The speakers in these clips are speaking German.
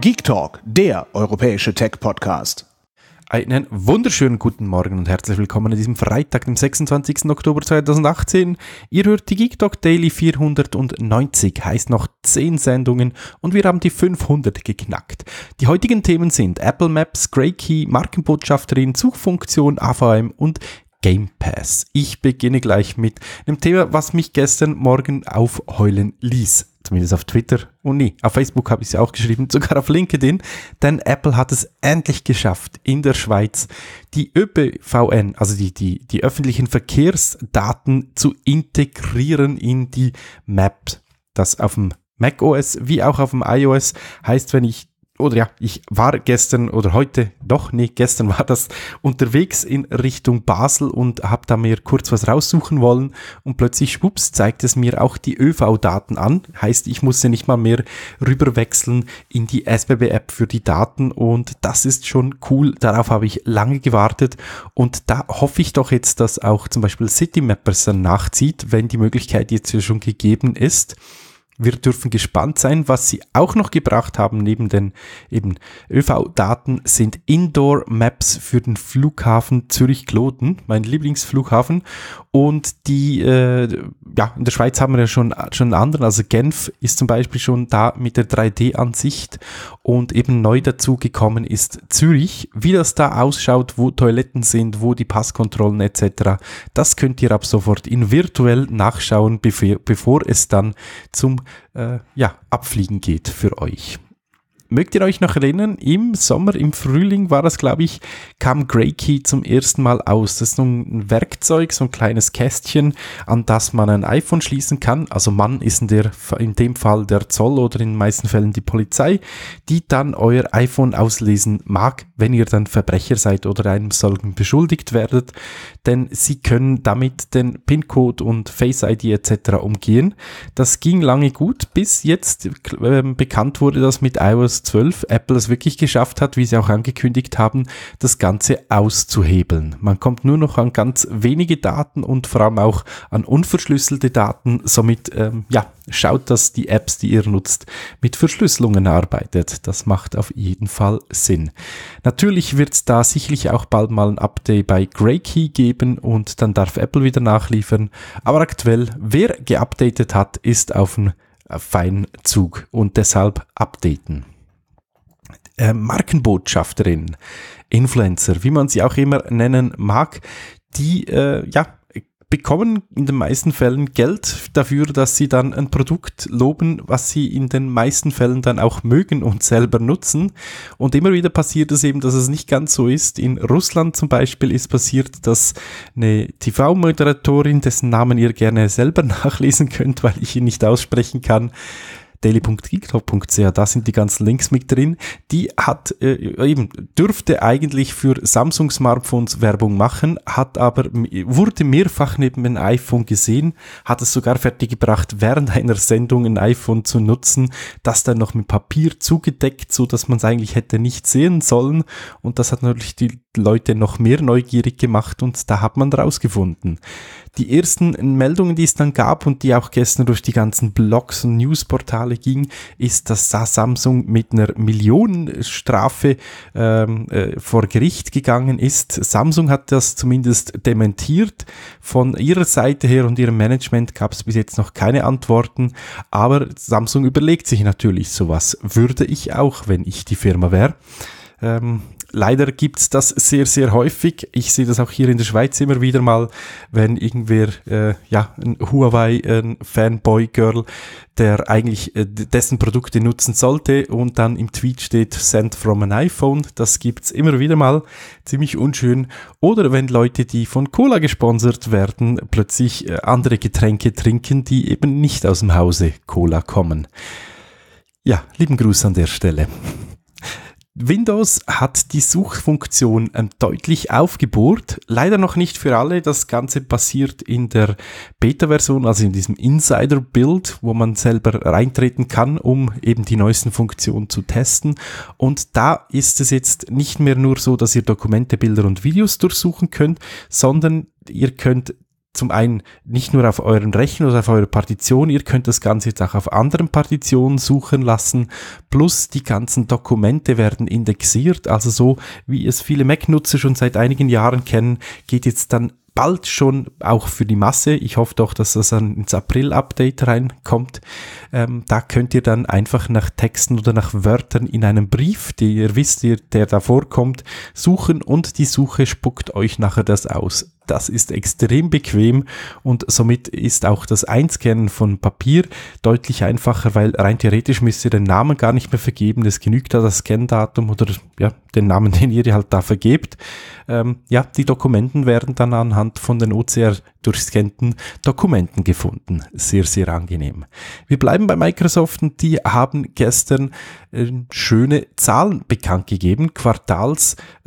Geek Talk, der europäische Tech-Podcast. Einen wunderschönen guten Morgen und herzlich willkommen an diesem Freitag, dem 26. Oktober 2018. Ihr hört die Geek Talk Daily 490, heißt noch 10 Sendungen und wir haben die 500 geknackt. Die heutigen Themen sind Apple Maps, Grey Key, Markenbotschafterin, Suchfunktion, AVM und Game Pass. Ich beginne gleich mit einem Thema, was mich gestern Morgen aufheulen ließ. Zumindest auf Twitter und nie. Auf Facebook habe ich es ja auch geschrieben, sogar auf LinkedIn. Denn Apple hat es endlich geschafft, in der Schweiz die ÖPVN, also die, die, die öffentlichen Verkehrsdaten zu integrieren in die Map. Das auf dem Mac OS wie auch auf dem iOS heißt, wenn ich oder ja, ich war gestern oder heute, doch, nee, gestern war das unterwegs in Richtung Basel und habe da mir kurz was raussuchen wollen und plötzlich, schwupps, zeigt es mir auch die ÖV-Daten an. Heißt, ich musste nicht mal mehr rüberwechseln in die SBB-App für die Daten und das ist schon cool. Darauf habe ich lange gewartet und da hoffe ich doch jetzt, dass auch zum Beispiel City Mappers dann nachzieht, wenn die Möglichkeit jetzt hier schon gegeben ist. Wir dürfen gespannt sein, was sie auch noch gebracht haben, neben den eben ÖV-Daten sind Indoor-Maps für den Flughafen Zürich-Kloten, mein Lieblingsflughafen. Und die, äh, ja, in der Schweiz haben wir ja schon, schon einen anderen, also Genf ist zum Beispiel schon da mit der 3D-Ansicht und eben neu dazu gekommen ist Zürich. Wie das da ausschaut, wo Toiletten sind, wo die Passkontrollen etc., das könnt ihr ab sofort in virtuell nachschauen, bevor, bevor es dann zum äh, ja, Abfliegen geht für euch. Mögt ihr euch noch erinnern, im Sommer, im Frühling war das, glaube ich, kam Grey Key zum ersten Mal aus. Das ist ein Werkzeug, so ein kleines Kästchen, an das man ein iPhone schließen kann. Also Mann ist in, der, in dem Fall der Zoll oder in den meisten Fällen die Polizei, die dann euer iPhone auslesen mag, wenn ihr dann Verbrecher seid oder einem solchen beschuldigt werdet, denn sie können damit den PIN-Code und Face-ID etc. umgehen. Das ging lange gut, bis jetzt äh, bekannt wurde, dass mit iOS 12 Apple es wirklich geschafft hat, wie sie auch angekündigt haben, das Ganze auszuhebeln. Man kommt nur noch an ganz wenige Daten und vor allem auch an unverschlüsselte Daten, somit ähm, ja, Schaut, dass die Apps, die ihr nutzt, mit Verschlüsselungen arbeitet. Das macht auf jeden Fall Sinn. Natürlich wird es da sicherlich auch bald mal ein Update bei Greykey geben und dann darf Apple wieder nachliefern. Aber aktuell, wer geupdatet hat, ist auf einem äh, feinen Zug und deshalb updaten. Äh, Markenbotschafterin, Influencer, wie man sie auch immer nennen mag, die äh, ja bekommen in den meisten Fällen Geld dafür, dass sie dann ein Produkt loben, was sie in den meisten Fällen dann auch mögen und selber nutzen. Und immer wieder passiert es eben, dass es nicht ganz so ist. In Russland zum Beispiel ist passiert, dass eine TV-Moderatorin, dessen Namen ihr gerne selber nachlesen könnt, weil ich ihn nicht aussprechen kann, daily.geektop.ch, da sind die ganzen Links mit drin. Die hat äh, eben, dürfte eigentlich für Samsung-Smartphones Werbung machen, hat aber, wurde mehrfach neben einem iPhone gesehen, hat es sogar fertiggebracht, während einer Sendung ein iPhone zu nutzen, das dann noch mit Papier zugedeckt, so dass man es eigentlich hätte nicht sehen sollen. Und das hat natürlich die Leute noch mehr neugierig gemacht und da hat man rausgefunden die ersten Meldungen, die es dann gab und die auch gestern durch die ganzen Blogs und Newsportale ging, ist, dass Samsung mit einer Millionenstrafe ähm, äh, vor Gericht gegangen ist. Samsung hat das zumindest dementiert. Von ihrer Seite her und ihrem Management gab es bis jetzt noch keine Antworten, aber Samsung überlegt sich natürlich sowas. Würde ich auch, wenn ich die Firma wäre. Ähm, leider gibt es das sehr, sehr häufig. Ich sehe das auch hier in der Schweiz immer wieder mal, wenn irgendwer, äh, ja, ein Huawei, ein Fanboy-Girl, der eigentlich äh, dessen Produkte nutzen sollte und dann im Tweet steht Send from an iPhone. Das gibt es immer wieder mal. Ziemlich unschön. Oder wenn Leute, die von Cola gesponsert werden, plötzlich äh, andere Getränke trinken, die eben nicht aus dem Hause Cola kommen. Ja, lieben Gruß an der Stelle. Windows hat die Suchfunktion ähm, deutlich aufgebohrt. Leider noch nicht für alle. Das Ganze passiert in der Beta-Version, also in diesem Insider-Build, wo man selber reintreten kann, um eben die neuesten Funktionen zu testen. Und da ist es jetzt nicht mehr nur so, dass ihr Dokumente, Bilder und Videos durchsuchen könnt, sondern ihr könnt zum einen nicht nur auf euren Rechner oder auf eure Partition, ihr könnt das Ganze jetzt auch auf anderen Partitionen suchen lassen, plus die ganzen Dokumente werden indexiert, also so wie es viele Mac-Nutzer schon seit einigen Jahren kennen, geht jetzt dann bald schon auch für die Masse. Ich hoffe doch, dass das dann ins April-Update reinkommt. Ähm, da könnt ihr dann einfach nach Texten oder nach Wörtern in einem Brief, den ihr wisst, der da vorkommt, suchen und die Suche spuckt euch nachher das aus. Das ist extrem bequem und somit ist auch das Einscannen von Papier deutlich einfacher, weil rein theoretisch müsst ihr den Namen gar nicht mehr vergeben. Es genügt da das Scandatum oder ja, den Namen, den ihr halt da vergebt. Ähm, ja, die Dokumenten werden dann anhand von den OCR durchscannten Dokumenten gefunden. Sehr, sehr angenehm. Wir bleiben bei Microsoft und die haben gestern äh, schöne Zahlen bekannt gegeben. Quartalszahlen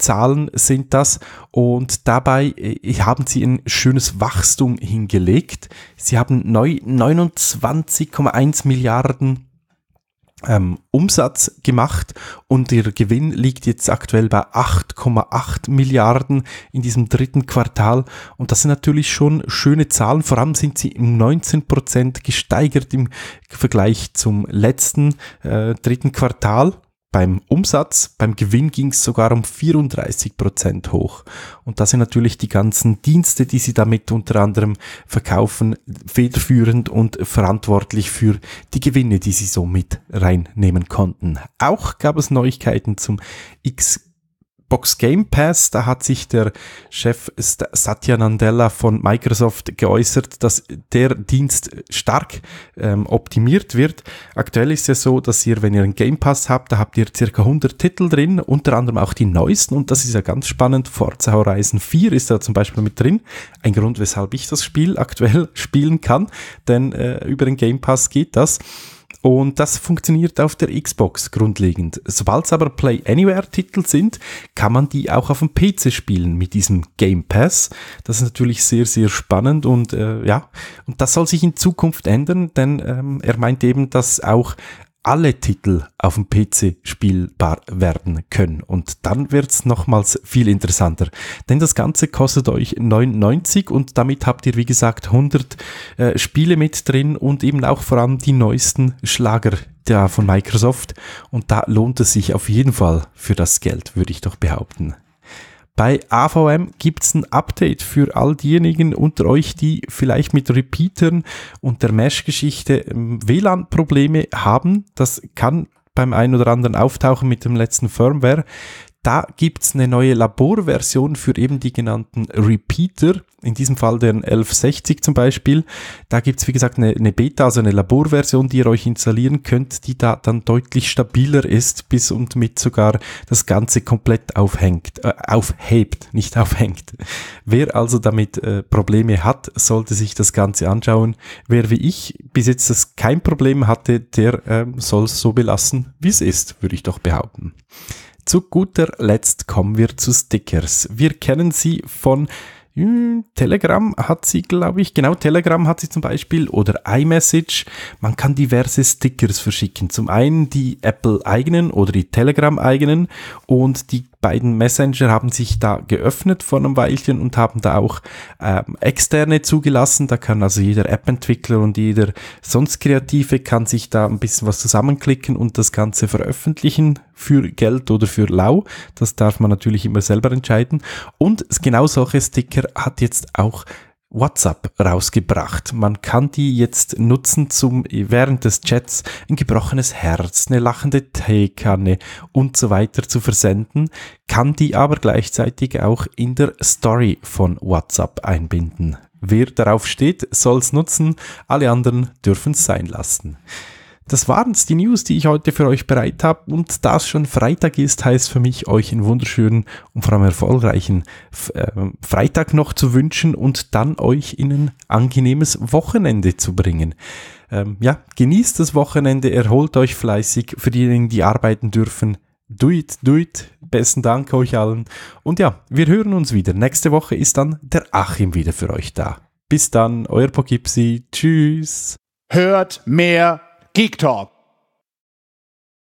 ähm, sind das und dabei äh, haben sie ein schönes Wachstum hingelegt. Sie haben neu 29,1 Milliarden ähm, Umsatz gemacht und ihr Gewinn liegt jetzt aktuell bei 8,8 Milliarden in diesem dritten Quartal und das sind natürlich schon schöne Zahlen, vor allem sind sie um 19 Prozent gesteigert im Vergleich zum letzten äh, dritten Quartal beim Umsatz, beim Gewinn ging es sogar um 34 Prozent hoch. Und da sind natürlich die ganzen Dienste, die sie damit unter anderem verkaufen, federführend und verantwortlich für die Gewinne, die sie so mit reinnehmen konnten. Auch gab es Neuigkeiten zum X Xbox Game Pass. Da hat sich der Chef Satya Nandella von Microsoft geäußert, dass der Dienst stark ähm, optimiert wird. Aktuell ist es so, dass ihr, wenn ihr einen Game Pass habt, da habt ihr circa 100 Titel drin, unter anderem auch die neuesten. Und das ist ja ganz spannend. Forza Horizon 4 ist da zum Beispiel mit drin. Ein Grund, weshalb ich das Spiel aktuell spielen kann, denn äh, über den Game Pass geht das. Und das funktioniert auf der Xbox grundlegend. Sobald es aber Play Anywhere-Titel sind, kann man die auch auf dem PC spielen mit diesem Game Pass. Das ist natürlich sehr, sehr spannend und äh, ja, und das soll sich in Zukunft ändern, denn ähm, er meint eben, dass auch alle Titel auf dem PC spielbar werden können. Und dann wird's nochmals viel interessanter. Denn das Ganze kostet euch 9,90 und damit habt ihr, wie gesagt, 100 äh, Spiele mit drin und eben auch vor allem die neuesten Schlager da von Microsoft. Und da lohnt es sich auf jeden Fall für das Geld, würde ich doch behaupten. Bei AVM gibt es ein Update für all diejenigen unter euch, die vielleicht mit Repeatern und der Mesh-Geschichte ähm, WLAN-Probleme haben. Das kann beim einen oder anderen auftauchen mit dem letzten Firmware. Da gibt's eine neue Laborversion für eben die genannten Repeater, in diesem Fall den 1160 zum Beispiel. Da gibt's wie gesagt, eine, eine Beta, also eine Laborversion, die ihr euch installieren könnt, die da dann deutlich stabiler ist, bis und mit sogar das Ganze komplett aufhängt, äh, aufhebt, nicht aufhängt. Wer also damit äh, Probleme hat, sollte sich das Ganze anschauen. Wer wie ich bis jetzt das kein Problem hatte, der äh, soll es so belassen, wie es ist, würde ich doch behaupten zu guter Letzt kommen wir zu Stickers. Wir kennen sie von hm, Telegram hat sie, glaube ich, genau, Telegram hat sie zum Beispiel oder iMessage. Man kann diverse Stickers verschicken. Zum einen die Apple eigenen oder die Telegram eigenen und die beiden Messenger haben sich da geöffnet vor einem Weilchen und haben da auch ähm, externe zugelassen. Da kann also jeder App-Entwickler und jeder sonst Kreative kann sich da ein bisschen was zusammenklicken und das Ganze veröffentlichen für Geld oder für Lau. Das darf man natürlich immer selber entscheiden. Und genau solche Sticker hat jetzt auch WhatsApp rausgebracht. Man kann die jetzt nutzen zum während des Chats ein gebrochenes Herz, eine lachende Teekanne und so weiter zu versenden, kann die aber gleichzeitig auch in der Story von WhatsApp einbinden. Wer darauf steht, soll's nutzen, alle anderen dürfen es sein lassen. Das waren's, die News, die ich heute für euch bereit habe. Und da es schon Freitag ist, heißt für mich, euch einen wunderschönen und vor allem erfolgreichen ähm, Freitag noch zu wünschen und dann euch in ein angenehmes Wochenende zu bringen. Ähm, ja, genießt das Wochenende, erholt euch fleißig. Für diejenigen, die arbeiten dürfen, do it, do it. Besten Dank euch allen. Und ja, wir hören uns wieder. Nächste Woche ist dann der Achim wieder für euch da. Bis dann, euer Pogipsi. Tschüss. Hört mehr Geek Talk.